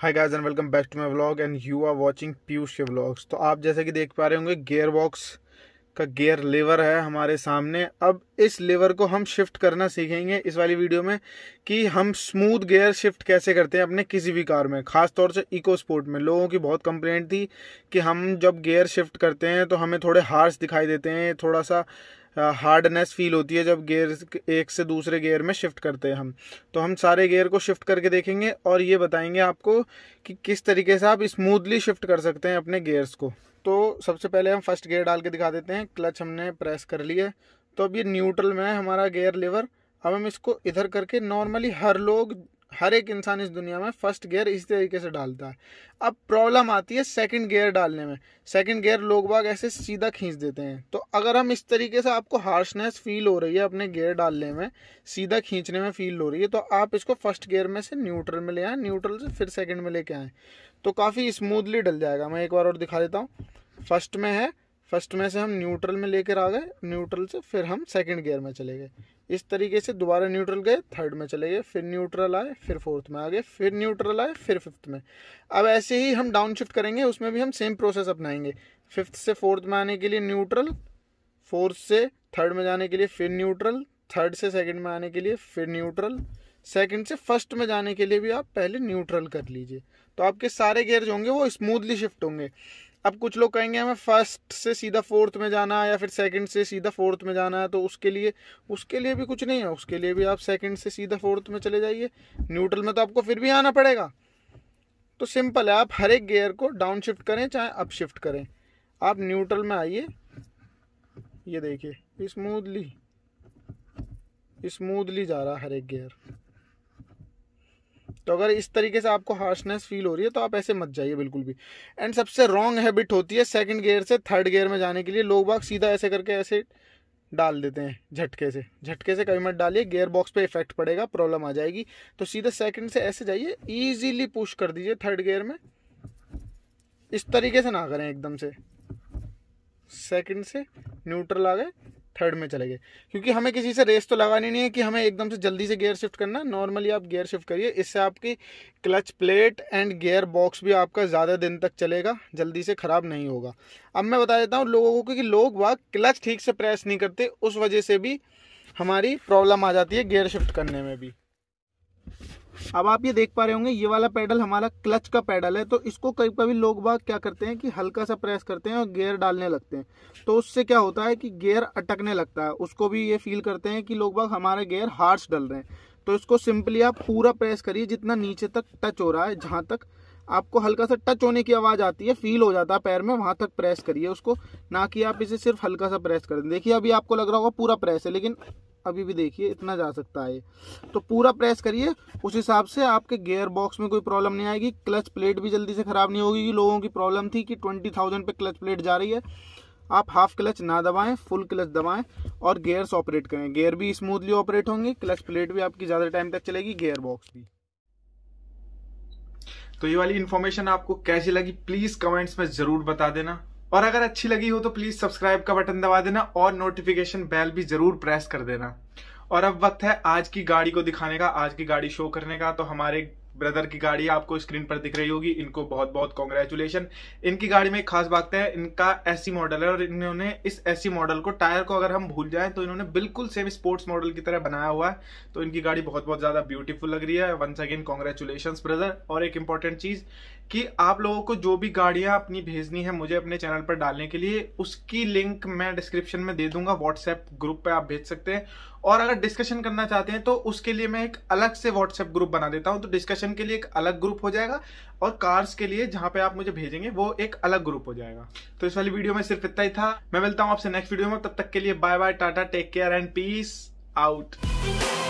hi guys and welcome back to my vlog and you are watching Piyush के vlogs तो आप जैसे कि देख पा रहे होंगे गेयर बॉक्स का गेयर लेवर है हमारे सामने अब इस लेवर को हम शिफ्ट करना सीखेंगे इस वाली वीडियो में कि हम स्मूथ गेयर शिफ्ट कैसे करते हैं अपने किसी भी कार में खास तौर से इको स्पोर्ट में लोगों की बहुत कंप्लेंट थी कि हम जब गेयर शिफ्ट करते हैं तो हमें थोड़े हार्स दिखाई देते हैं थोड़ा सा हार्डनेस फील होती है जब गेयर एक से दूसरे गेयर में शिफ्ट करते हैं हम तो हम सारे गेयर को शिफ्ट करके देखेंगे और ये बताएंगे आपको कि किस तरीके से आप स्मूथली शिफ्ट कर सकते हैं अपने गेयर्स को तो सबसे पहले हम फर्स्ट गेयर डाल के दिखा देते हैं क्लच हमने प्रेस कर लिया तो अब ये न्यूट्रल में है हमारा गेयर लेवर अब हम इसको इधर करके नॉर्मली हर लोग हर एक इंसान इस दुनिया में फर्स्ट गियर इसी तरीके से डालता है अब प्रॉब्लम आती है सेकंड गियर डालने में सेकंड गियर लोग बाग ऐसे सीधा खींच देते हैं तो अगर हम इस तरीके से आपको हार्शनेस फील हो रही है अपने गियर डालने में सीधा खींचने में फील हो रही है तो आप इसको फर्स्ट गियर में से न्यूट्रल में ले आए न्यूट्रल से फिर सेकेंड में लेके आएँ तो काफ़ी स्मूथली डल जाएगा मैं एक बार और दिखा देता हूँ फर्स्ट में है फर्स्ट में से हम न्यूट्रल में लेकर आ गए न्यूट्रल से फिर हम सेकंड गियर में चले गए इस तरीके से दोबारा न्यूट्रल गए थर्ड में चले गए फिर न्यूट्रल आए फिर फोर्थ में आ गए फिर न्यूट्रल आए फिर फिफ्थ में अब ऐसे ही हम डाउन शिफ्ट करेंगे उसमें भी हम सेम प्रोसेस अपनाएंगे फिफ्थ से फोर्थ में आने के लिए न्यूट्रल फोर्थ से थर्ड में जाने के लिए फिर न्यूट्रल थर्ड से सेकेंड में आने के लिए फिर न्यूट्रल सेकेंड से फर्स्ट में जाने के लिए भी आप पहले न्यूट्रल कर लीजिए तो आपके सारे गेयर जो होंगे वो स्मूथली शिफ्ट होंगे अब कुछ लोग कहेंगे हमें फर्स्ट से सीधा फोर्थ में जाना है या फिर सेकंड से सीधा फोर्थ में जाना है तो उसके लिए उसके लिए भी कुछ नहीं है उसके लिए भी आप सेकंड से सीधा फोर्थ में चले जाइए न्यूट्रल में तो आपको फिर भी आना पड़ेगा तो सिंपल है आप हर एक गेयर को डाउन शिफ्ट करें चाहे अप शिफ्ट करें आप न्यूट्रल में आइए ये देखिए स्मूदली स्मूदली जा रहा हर एक गेयर तो अगर इस तरीके से आपको हार्शनेस फील हो रही है तो आप ऐसे मत जाइए बिल्कुल भी एंड सबसे रॉन्ग हैबिट होती है सेकंड गियर से थर्ड गियर में जाने के लिए लोग बाग सीधा ऐसे करके ऐसे डाल देते हैं झटके से झटके से कभी मत डालिए गेयर बॉक्स पे इफेक्ट पड़ेगा प्रॉब्लम आ जाएगी तो सीधा सेकंड से ऐसे जाइए ईजीली पुश कर दीजिए थर्ड गेयर में इस तरीके से ना करें एकदम से सेकंड से न्यूट्रल आ गए थर्ड में चले गए क्योंकि हमें किसी से रेस तो लगानी नहीं है कि हमें एकदम से जल्दी से गियर शिफ्ट करना नॉर्मली आप गियर शिफ्ट करिए इससे आपकी clutch plate and gear box भी आपका ज़्यादा दिन तक चलेगा जल्दी से ख़राब नहीं होगा अब मैं बता देता हूँ लोगों को क्योंकि लोग वह क्लच ठीक से प्रेस नहीं करते उस वजह से भी हमारी प्रॉब्लम आ जाती है गियर शिफ्ट करने में भी अब आप ये देख पा रहे होंगे ये वाला पैडल हमारा क्लच का पैडल है तो इसको कभी कभी लोग बाग क्या करते हैं कि हल्का सा प्रेस करते हैं और गेयर डालने लगते हैं तो उससे क्या होता है कि गेयर अटकने लगता है उसको भी ये फील करते हैं कि लोग बाग हमारे गेयर हार्ड्स डल रहे हैं तो इसको सिंपली आप पूरा प्रेस करिए जितना नीचे तक टच हो रहा है जहाँ तक आपको हल्का सा टच होने की आवाज़ आती है फील हो जाता है पैर में वहाँ तक प्रेस करिए उसको ना कि आप इसे सिर्फ हल्का सा प्रेस करें देखिए अभी आपको लग रहा होगा पूरा प्रेस है लेकिन अभी भी देखिए इतना जा सकता है तो पूरा प्रेस करिए उस हिसाब से आपके गेयर बॉक्स में कोई प्रॉब्लम नहीं आएगी क्लच प्लेट भी जल्दी से ख़राब नहीं होगी लोगों की प्रॉब्लम थी कि ट्वेंटी थाउजेंड पर क्लच प्लेट जा रही है आप हाफ क्लच ना दबाएं फुल क्लच दबाएं और गेयर्स ऑपरेट करें गेयर भी स्मूथली ऑपरेट होंगे क्लच प्लेट भी आपकी ज़्यादा टाइम तक चलेगी गेयर बॉक्स भी तो ये वाली इन्फॉर्मेशन आपको कैसी लगी प्लीज़ कमेंट्स में ज़रूर बता देना और अगर अच्छी लगी हो तो प्लीज सब्सक्राइब का बटन दबा देना और नोटिफिकेशन बेल भी जरूर प्रेस कर देना और अब वक्त है आज की गाड़ी को दिखाने का आज की गाड़ी शो करने का तो हमारे ब्रदर की गाड़ी आपको स्क्रीन पर दिख रही होगी इनको बहुत बहुत कॉन्ग्रेचुलेशन इनकी गाड़ी में एक खास बात है इनका एसी मॉडल है और इन्होंने इस एसी मॉडल को टायर को अगर हम भूल जाएं तो इन्होंने बिल्कुल सेम स्पोर्ट्स मॉडल की तरह बनाया हुआ है तो इनकी गाड़ी बहुत बहुत ज़्यादा ब्यूटीफुल लग रही है वंस अगेन कॉन्ग्रेचुलेशन ब्रदर और एक इंपॉर्टेंट चीज़ कि आप लोगों को जो भी गाड़ियां अपनी भेजनी है मुझे अपने चैनल पर डालने के लिए उसकी लिंक मैं डिस्क्रिप्शन में दे दूंगा व्हाट्सएप ग्रुप पे आप भेज सकते हैं और अगर डिस्कशन करना चाहते हैं तो उसके लिए मैं एक अलग से व्हाट्सएप ग्रुप बना देता हूं तो डिस्कशन के लिए एक अलग ग्रुप हो जाएगा और कार्स के लिए जहां पे आप मुझे भेजेंगे वो एक अलग ग्रुप हो जाएगा तो इस वाली वीडियो में सिर्फ इतना ही था मैं मिलता हूं आपसे नेक्स्ट वीडियो में तब तक के लिए bye bye tata take care and peace out